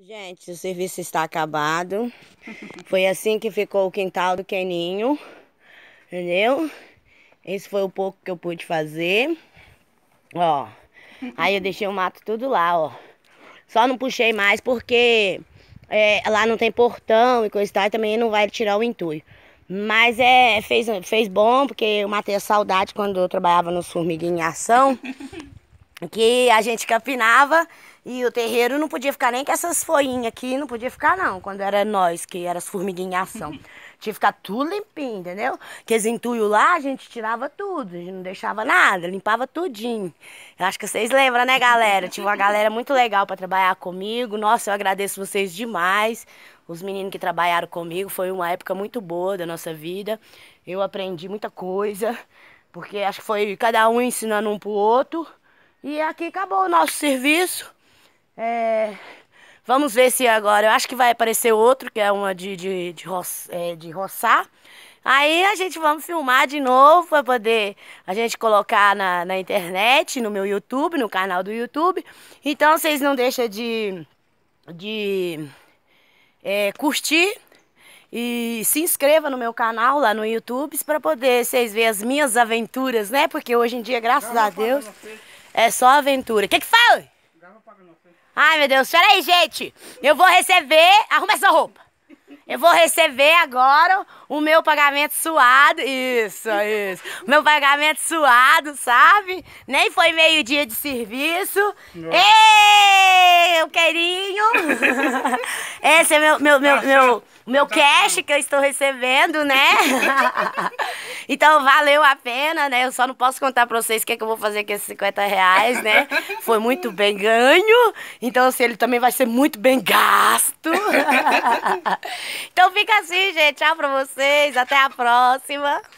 Gente, o serviço está acabado. Foi assim que ficou o quintal do Queninho, Entendeu? Esse foi o pouco que eu pude fazer. Ó. Aí eu deixei o mato tudo lá, ó. Só não puxei mais porque é, lá não tem portão e coisa e tal. E também não vai tirar o entulho. Mas é, fez, fez bom, porque eu matei a saudade quando eu trabalhava no Formiguinha em Ação que a gente capinava e o terreiro não podia ficar nem com essas folhinhas aqui, não podia ficar não, quando era nós, que era as formiguinhas em ação. tinha que ficar tudo limpinho, entendeu? Que eles entulhos lá, a gente tirava tudo, a gente não deixava nada, limpava tudinho. Eu acho que vocês lembram, né, galera? Tive uma galera muito legal para trabalhar comigo. Nossa, eu agradeço vocês demais. Os meninos que trabalharam comigo, foi uma época muito boa da nossa vida. Eu aprendi muita coisa, porque acho que foi cada um ensinando um pro outro. E aqui acabou o nosso serviço. É, vamos ver se agora. Eu acho que vai aparecer outro, que é uma de, de, de, é, de roçar. Aí a gente vamos filmar de novo para poder a gente colocar na, na internet, no meu YouTube, no canal do YouTube. Então vocês não deixam de, de é, curtir e se inscreva no meu canal lá no YouTube para poder vocês verem as minhas aventuras, né? Porque hoje em dia, graças a Deus. É só aventura. O que que foi? Ai, meu Deus. Pera aí, gente. Eu vou receber... Arruma essa roupa. Eu vou receber agora o meu pagamento suado. Isso, isso. O meu pagamento suado, sabe? Nem foi meio-dia de serviço. Ei, meu querinho! Esse é meu, meu, meu, meu, tá meu tá cash que eu estou recebendo, né? Então valeu a pena, né? Eu só não posso contar pra vocês o que, é que eu vou fazer com esses 50 reais, né? Foi muito bem ganho. Então, assim, ele também vai ser muito bem gasto. então fica assim, gente. Tchau pra vocês. Até a próxima.